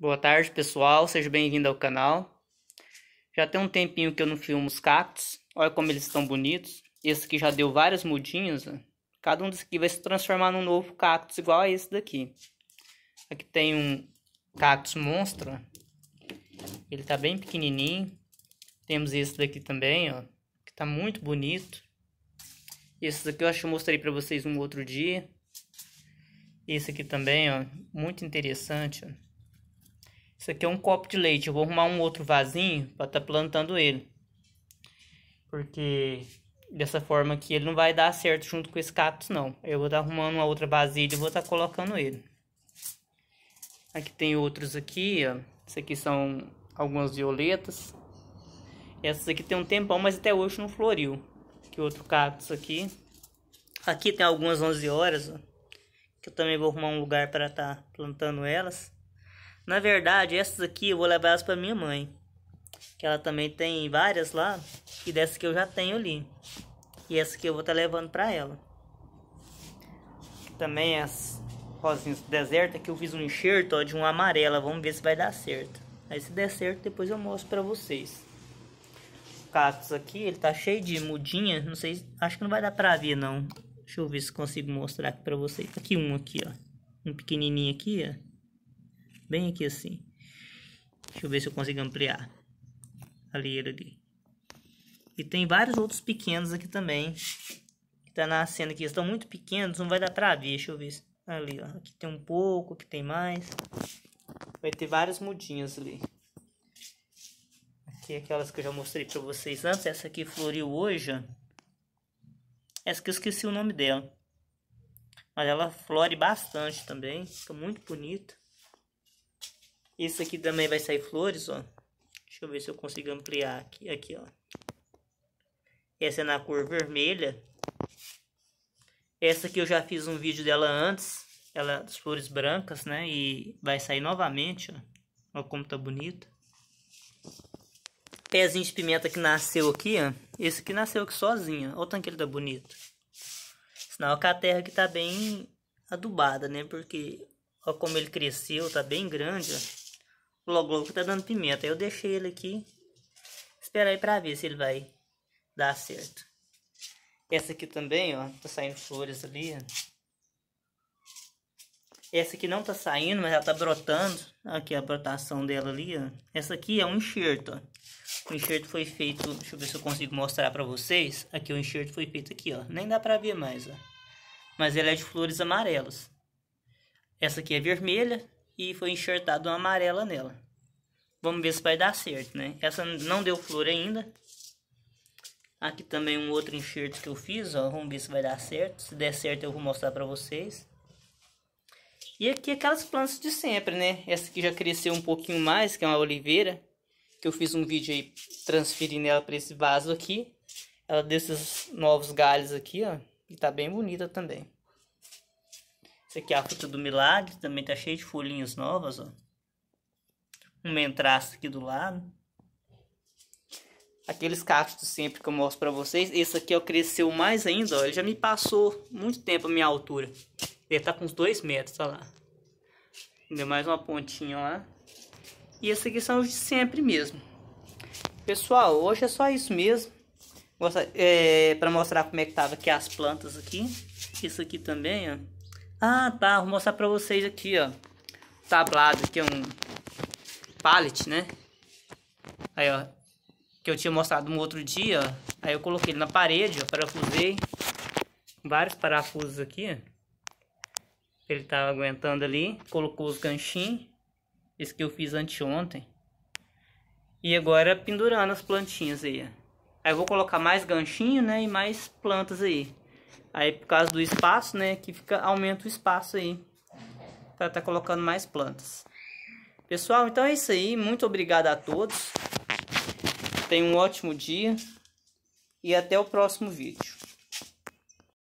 Boa tarde, pessoal. Seja bem-vindo ao canal. Já tem um tempinho que eu não filmo os cactos. Olha como eles estão bonitos. Esse aqui já deu várias mudinhas. Né? Cada um dos aqui vai se transformar num novo cactus igual a esse daqui. Aqui tem um cactus monstro. Né? Ele tá bem pequenininho. Temos esse daqui também, ó. Que tá muito bonito. Esse daqui eu acho que eu mostrei pra vocês um outro dia. Esse aqui também, ó. Muito interessante, ó. Isso aqui é um copo de leite. Eu vou arrumar um outro vasinho para estar tá plantando ele. Porque dessa forma aqui ele não vai dar certo junto com esse cactus, não. Eu vou estar tá arrumando uma outra vasilha e vou estar tá colocando ele. Aqui tem outros aqui, ó. Isso aqui são algumas violetas. Essas aqui tem um tempão, mas até hoje não floriu. Aqui outro cactus aqui. Aqui tem algumas 11 horas, ó. Que eu também vou arrumar um lugar para estar tá plantando elas. Na verdade, essas aqui eu vou levar elas para minha mãe. Que ela também tem várias lá. E dessas que eu já tenho ali. E essa que eu vou estar tá levando para ela. Também as rosinhas deserto. É que eu fiz um enxerto ó, de uma amarela. Vamos ver se vai dar certo. Aí se der certo, depois eu mostro para vocês. O cactus aqui, ele tá cheio de mudinha. Não sei, acho que não vai dar para ver não. Deixa eu ver se consigo mostrar aqui para vocês. Aqui um aqui, ó. Um pequenininho aqui, ó. Bem aqui assim. Deixa eu ver se eu consigo ampliar. Ali, ele ali. E tem vários outros pequenos aqui também. Que tá nascendo aqui. Estão muito pequenos, não vai dar pra ver. Deixa eu ver. Ali, ó. Aqui tem um pouco, aqui tem mais. Vai ter várias mudinhas ali. Aqui é aquelas que eu já mostrei pra vocês antes. Essa aqui floriu hoje, ó. Essa que eu esqueci o nome dela. Mas ela flore bastante também. Fica muito bonita. Esse aqui também vai sair flores, ó. Deixa eu ver se eu consigo ampliar aqui, aqui, ó. Essa é na cor vermelha. Essa aqui eu já fiz um vídeo dela antes. Ela, das flores brancas, né? E vai sair novamente, ó. Olha como tá bonito. Pezinho de pimenta que nasceu aqui, ó. Esse aqui nasceu aqui sozinho. Olha o tanto que ele tá bonito. Sinal que a terra aqui tá bem adubada, né? Porque olha como ele cresceu, tá bem grande, ó. Logo, logo tá dando pimenta. Eu deixei ele aqui. Espera aí pra ver se ele vai dar certo. Essa aqui também, ó. Tá saindo flores ali, ó. Essa aqui não tá saindo, mas ela tá brotando. Aqui a brotação dela ali, ó. Essa aqui é um enxerto, ó. O enxerto foi feito... Deixa eu ver se eu consigo mostrar pra vocês. Aqui o enxerto foi feito aqui, ó. Nem dá pra ver mais, ó. Mas ela é de flores amarelas. Essa aqui é vermelha, e foi enxertado uma amarela nela. Vamos ver se vai dar certo, né? Essa não deu flor ainda. Aqui também um outro enxerto que eu fiz, ó. Vamos ver se vai dar certo. Se der certo eu vou mostrar pra vocês. E aqui aquelas plantas de sempre, né? Essa aqui já cresceu um pouquinho mais, que é uma oliveira. Que eu fiz um vídeo aí transferindo ela pra esse vaso aqui. Ela é deu esses novos galhos aqui, ó. E tá bem bonita também. Esse aqui é a fruta do milagre, também tá cheio de folhinhas novas, ó. Um mentraço aqui do lado. Aqueles cactos sempre que eu mostro pra vocês. Esse aqui, ó, é cresceu mais ainda, ó. Ele já me passou muito tempo a minha altura. Ele tá com uns dois metros, olha lá. Deu mais uma pontinha lá. E esse aqui são os de sempre mesmo. Pessoal, hoje é só isso mesmo. Gosta, é, pra mostrar como é que tava aqui as plantas aqui. Isso aqui também, ó. Ah, tá. Vou mostrar pra vocês aqui, ó. Tablado aqui, é um pallet, né? Aí, ó. Que eu tinha mostrado um outro dia, ó. Aí eu coloquei ele na parede, ó. Parafusei. Vários parafusos aqui, ó. Ele tava tá aguentando ali. Colocou os ganchinhos. Esse que eu fiz anteontem. E agora pendurando as plantinhas aí, ó. Aí eu vou colocar mais ganchinho, né? E mais plantas aí. Aí por causa do espaço, né, que fica aumenta o espaço aí para estar tá colocando mais plantas. Pessoal, então é isso aí. Muito obrigado a todos. Tenham um ótimo dia e até o próximo vídeo.